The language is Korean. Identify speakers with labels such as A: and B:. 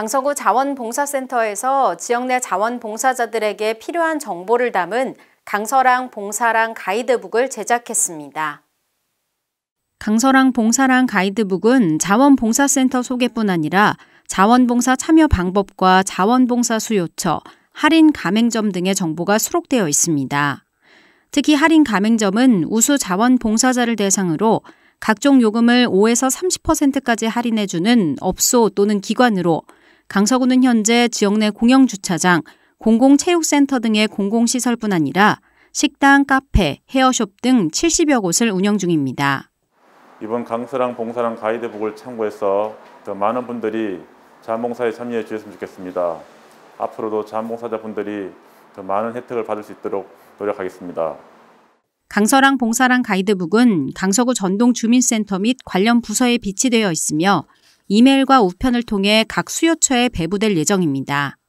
A: 강서구 자원봉사센터에서 지역 내 자원봉사자들에게 필요한 정보를 담은 강서랑 봉사랑 가이드북을 제작했습니다. 강서랑 봉사랑 가이드북은 자원봉사센터 소개뿐 아니라 자원봉사 참여 방법과 자원봉사 수요처, 할인 가맹점 등의 정보가 수록되어 있습니다. 특히 할인 가맹점은 우수 자원 봉사자를 대상으로 각종 요금을 5에서 30%까지 할인해주는 업소 또는 기관으로 강서구는 현재 지역 내 공영주차장, 공공체육센터 등의 공공시설뿐 아니라 식당, 카페, 헤어숍 등 70여 곳을 운영 중입니다.
B: 이번 강서랑 봉사랑 가이드북을 참고해서 더 많은 분들이 자원봉사에 참여해 주셨으면 좋겠습니다. 앞으로도 자원봉사자분들이 더 많은 혜택을 받을 수 있도록 노력하겠습니다.
A: 강서랑 봉사랑 가이드북은 강서구 전동 주민센터 및 관련 부서에 비치되어 있으며 이메일과 우편을 통해 각 수요처에 배부될 예정입니다.